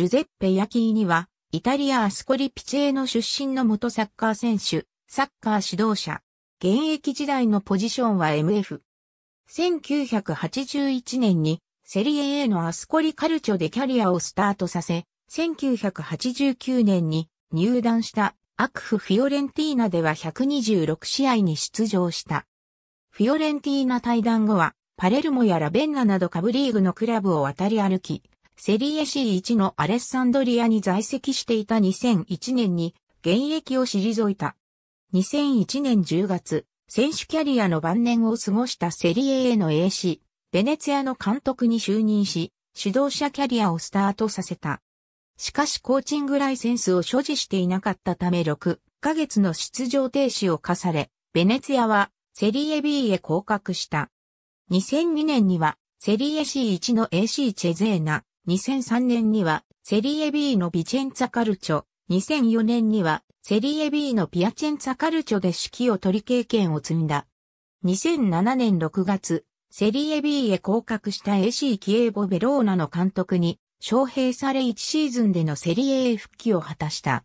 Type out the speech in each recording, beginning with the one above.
ジュゼッペ・ヤキーニは、イタリア・アスコリ・ピチーの出身の元サッカー選手、サッカー指導者。現役時代のポジションは MF。1981年にセリエ A のアスコリカルチョでキャリアをスタートさせ、1989年に入団したアクフ・フィオレンティーナでは126試合に出場した。フィオレンティーナ対談後は、パレルモやラベンナなど下部リーグのクラブを渡り歩き、セリエ C1 のアレッサンドリアに在籍していた2001年に現役を退いた。2001年10月、選手キャリアの晩年を過ごしたセリエ A の AC、ベネツィアの監督に就任し、指導者キャリアをスタートさせた。しかしコーチングライセンスを所持していなかったため6ヶ月の出場停止を課され、ベネツィアはセリエ B へ降格した。2002年にはセリエ C1 の AC チェゼーナ、2003年にはセリエ B のビチェンツァカルチョ、2004年にはセリエ B のピアチェンツァカルチョで指揮を取り経験を積んだ。2007年6月、セリエ B へ降格した AC キエーボ・ベローナの監督に、招聘され1シーズンでのセリエ A 復帰を果たした。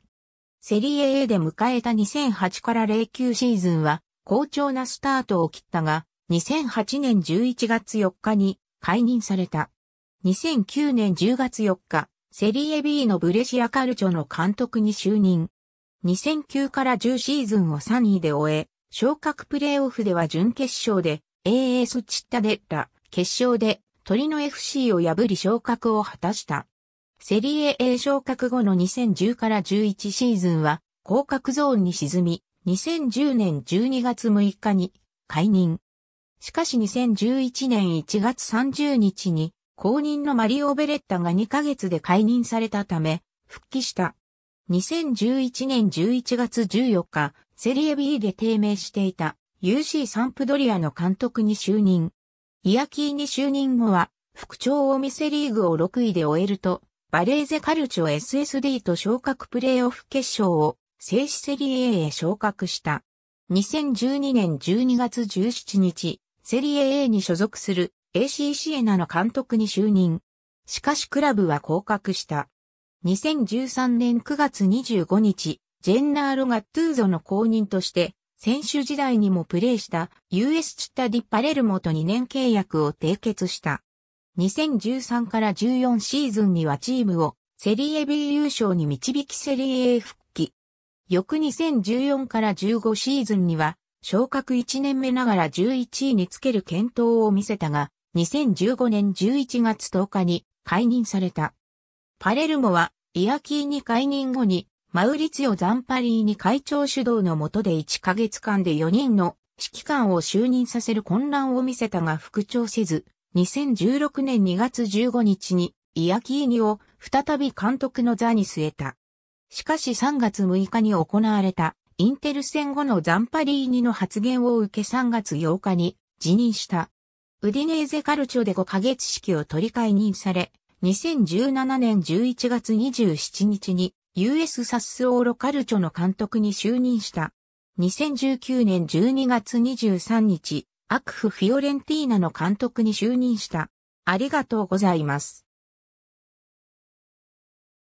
セリエ A で迎えた2008から09シーズンは、好調なスタートを切ったが、2008年11月4日に解任された。2009年10月4日、セリエ B のブレシアカルチョの監督に就任。2009から10シーズンを3位で終え、昇格プレーオフでは準決勝で AS チッタデッラ、決勝で鳥の FC を破り昇格を果たした。セリエ A 昇格後の2010から11シーズンは降格ゾーンに沈み、2010年12月6日に解任。しかし2011年1月30日に後任のマリオ・ベレッタが2ヶ月で解任されたため、復帰した。2011年11月14日、セリエ B で低迷していた UC サンプドリアの監督に就任。イヤキーに就任後は、副長を見せリーグを6位で終えると、バレーゼカルチョ SSD と昇格プレーオフ決勝を静止セリエ A へ昇格した。2012年12月17日、セリエ A に所属する AC シエナの監督に就任。しかしクラブは降格した。2013年9月25日、ジェンナーロ・ガットゥーゾの後任として、選手時代にもプレーした US チッタ・ディ・パレルモと2年契約を締結した。2013から14シーズンにはチームをセリエ B 優勝に導きセリエ A 復帰。翌2014から15シーズンには昇格1年目ながら11位につける検討を見せたが、2015年11月10日に解任された。パレルモは、イアキーに解任後に、マウリツヨ・ザンパリーに会長主導の下で1ヶ月間で4人の指揮官を就任させる混乱を見せたが復調せず、2016年2月15日にイアキーニを再び監督の座に据えた。しかし3月6日に行われたインテル戦後のザンパリーニの発言を受け3月8日に辞任した。ウディネーゼカルチョで5ヶ月式を取り解任され、2017年11月27日に US サッスオーロカルチョの監督に就任した。2019年12月23日、アクフ・フィオレンティーナの監督に就任した。ありがとうございます。